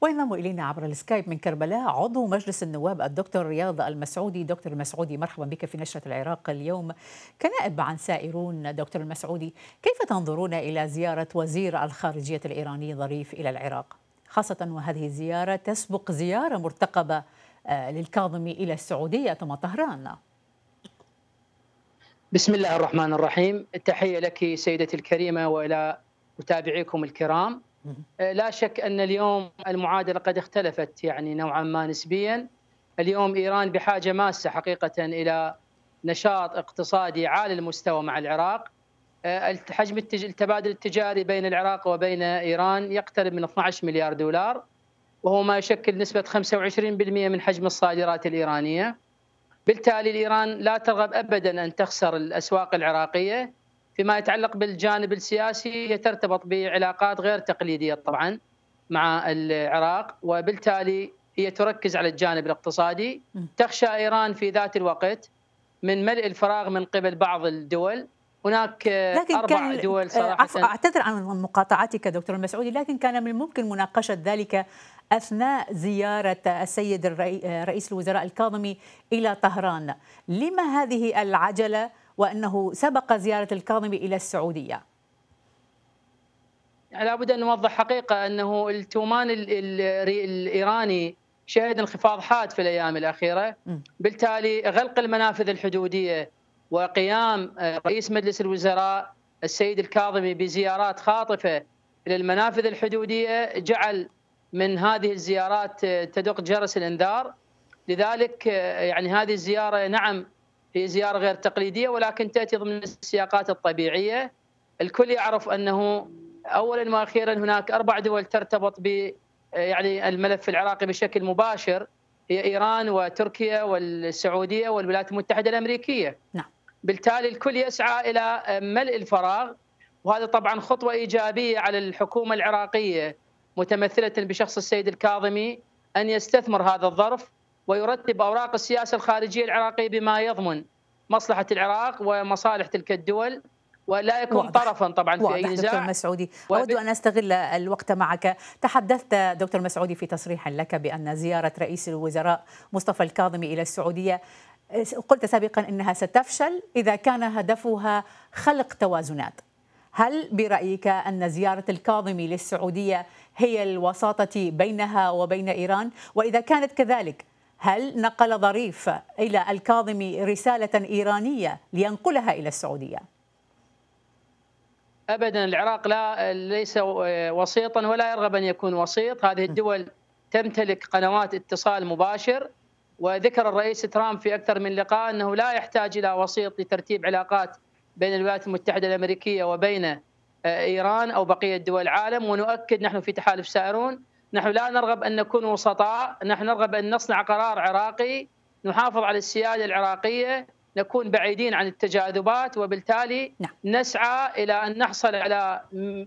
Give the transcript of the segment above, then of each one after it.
وينضم الينا عبر السكايب من كربلاء عضو مجلس النواب الدكتور رياض المسعودي دكتور المسعودي مرحبا بك في نشره العراق اليوم كنائب عن سائرون دكتور المسعودي كيف تنظرون الى زياره وزير الخارجيه الايراني ظريف الى العراق خاصه وهذه الزياره تسبق زياره مرتقبه آه، للكاظمي الى السعوديه ثم طهران بسم الله الرحمن الرحيم التحيه لك سيدتي الكريمه والى متابعيكم الكرام آه، لا شك ان اليوم المعادله قد اختلفت يعني نوعا ما نسبيا اليوم ايران بحاجه ماسه حقيقه الى نشاط اقتصادي عالي المستوى مع العراق آه، حجم التبادل التجاري بين العراق وبين ايران يقترب من 12 مليار دولار وهو ما يشكل نسبه 25% من حجم الصادرات الايرانيه بالتالي ايران لا ترغب ابدا ان تخسر الاسواق العراقيه فيما يتعلق بالجانب السياسي هي ترتبط بعلاقات غير تقليديه طبعا مع العراق وبالتالي هي تركز على الجانب الاقتصادي تخشى ايران في ذات الوقت من ملء الفراغ من قبل بعض الدول هناك لكن أربع كان دول آه، صراحة أعتذر عن مقاطعتك دكتور المسعودي لكن كان من الممكن مناقشة ذلك أثناء زيارة السيد آه، رئيس الوزراء الكاظمي إلى طهران لما هذه العجلة وأنه سبق زيارة الكاظمي إلى السعودية لا بد أن نوضح حقيقة أنه التومان الإيراني شهد انخفاض حاد في الأيام الأخيرة بالتالي غلق المنافذ الحدودية وقيام آه، رئيس مجلس الوزراء السيد الكاظمي بزيارات خاطفة إلى المنافذ الحدودية جعل من هذه الزيارات آه، تدق جرس الانذار لذلك آه، يعني هذه الزياره نعم في زيارة غير تقليدية ولكن تأتي ضمن السياقات الطبيعية الكل يعرف أنه أولا وأخيرا هناك أربع دول ترتبط ب آه، يعني الملف العراقي بشكل مباشر هي إيران وتركيا والسعودية والولايات المتحدة الأمريكية نعم. بالتالي الكل يسعى إلى آه، ملء الفراغ وهذا طبعا خطوة إيجابية على الحكومة العراقية متمثلة بشخص السيد الكاظمي أن يستثمر هذا الظرف ويرتب أوراق السياسة الخارجية العراقية بما يضمن مصلحة العراق ومصالح تلك الدول ولا يكون واضح. طرفا طبعا في اي نزاع دكتور مسعودي اود ان استغل الوقت معك تحدثت دكتور مسعودي في تصريح لك بان زياره رئيس الوزراء مصطفى الكاظمي الى السعوديه قلت سابقا انها ستفشل اذا كان هدفها خلق توازنات هل برايك ان زياره الكاظمي للسعوديه هي الوساطه بينها وبين ايران واذا كانت كذلك هل نقل ظريف إلى الكاظمي رسالة إيرانية لينقلها إلى السعودية؟ ابدا العراق لا ليس وسيطا ولا يرغب ان يكون وسيط، هذه الدول تمتلك قنوات اتصال مباشر وذكر الرئيس ترامب في اكثر من لقاء انه لا يحتاج الى وسيط لترتيب علاقات بين الولايات المتحده الامريكيه وبين آه، ايران او بقيه دول العالم ونؤكد نحن في تحالف سائرون نحن لا نرغب أن نكون وسطاء نحن نرغب أن نصنع قرار عراقي نحافظ على السيادة العراقية نكون بعيدين عن التجاذبات وبالتالي نعم. نسعى إلى أن نحصل على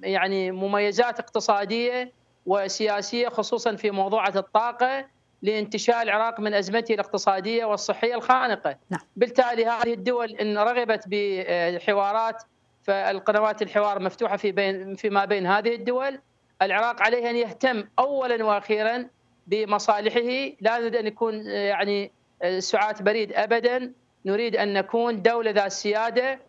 يعني مميزات اقتصادية وسياسية خصوصا في موضوعة الطاقة لانتشال العراق من أزمته الاقتصادية والصحية الخانقة نعم. بالتالي هذه الدول إن رغبت بحوارات فالقنوات الحوار مفتوحة في بين فيما بين هذه الدول العراق عليه ان يهتم اولا واخيرا بمصالحه لا نريد ان يكون آه، يعني آه، سعات بريد ابدا نريد ان نكون دوله ذات سياده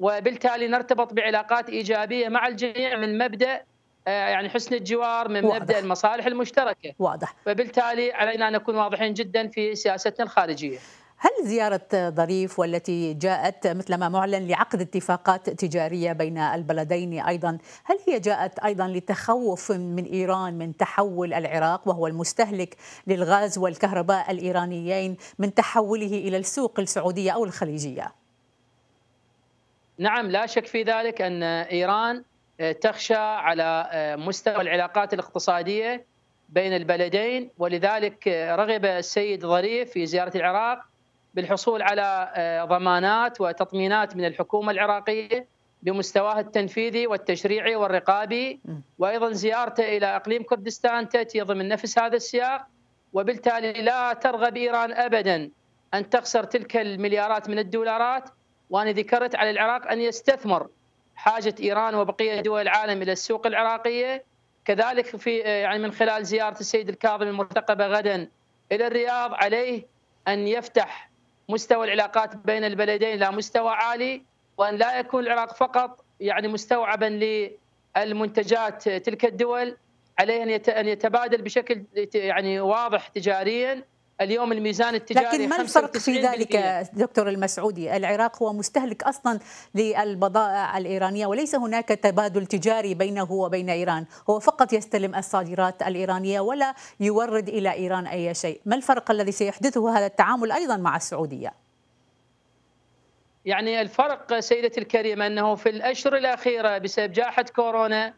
وبالتالي نرتبط بعلاقات ايجابيه مع الجميع من مبدا آه، يعني حسن الجوار من واضح. مبدا المصالح المشتركه واضح وبالتالي علينا ان نكون واضحين جدا في سياستنا الخارجيه هل زيارة ظريف والتي جاءت مثلما معلن لعقد اتفاقات تجارية بين البلدين أيضا هل هي جاءت أيضا لتخوف من إيران من تحول العراق وهو المستهلك للغاز والكهرباء الإيرانيين من تحوله إلى السوق السعودية أو الخليجية نعم لا شك في ذلك أن إيران آه، تخشى على آه، مستوى العلاقات الاقتصادية بين البلدين ولذلك آه، رغب السيد ظريف في زيارة العراق بالحصول على آه، ضمانات وتطمينات من الحكومه العراقيه بمستواها التنفيذي والتشريعي والرقابي وايضا زيارته الى اقليم كردستان تاتي ضمن نفس هذا السياق وبالتالي لا ترغب ايران ابدا ان تخسر تلك المليارات من الدولارات وانا ذكرت على العراق ان يستثمر حاجه ايران وبقيه دول العالم الى السوق العراقيه كذلك في آه، يعني من خلال زياره السيد الكاظم المرتقبه غدا الى الرياض عليه ان يفتح مستوى العلاقات بين البلدين الى مستوى عالي وان لا يكون العراق فقط يعني مستوعبا للمنتجات تلك الدول عليه ان يتبادل بشكل يعني واضح تجاريا اليوم الميزان التجاري لكن ما الفرق في ذلك دكتور المسعودي العراق هو مستهلك أصلا للبضائع الإيرانية وليس هناك تبادل تجاري بينه وبين إيران هو فقط يستلم الصادرات الإيرانية ولا يورد إلى إيران أي شيء ما الفرق الذي سيحدثه هذا التعامل أيضا مع السعودية يعني الفرق سيدتي الكريمة أنه في الأشهر الأخيرة بسبب جائحة كورونا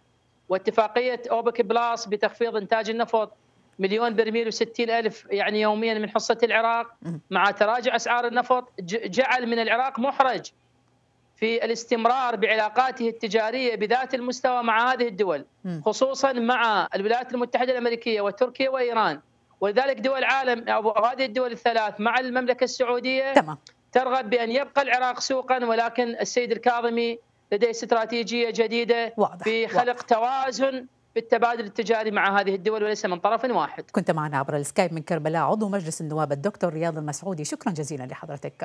واتفاقية أوبك بلاس بتخفيض إنتاج النفط مليون برميل و60 ألف يعني يوميا من حصة العراق مع تراجع أسعار النفط جعل من العراق محرج في الاستمرار بعلاقاته التجارية بذات المستوى مع هذه الدول خصوصا مع الولايات المتحدة الأمريكية وتركيا وإيران ولذلك دول العالم أو هذه الدول الثلاث مع المملكة السعودية تمام. ترغب بأن يبقى العراق سوقا ولكن السيد الكاظمي لديه استراتيجية جديدة واضح. في خلق واضح. توازن بالتبادل التجاري مع هذه الدول وليس من طرف واحد كنت معنا عبر السكايب من كربلاء عضو مجلس النواب الدكتور رياض المسعودي شكرا جزيلا لحضرتك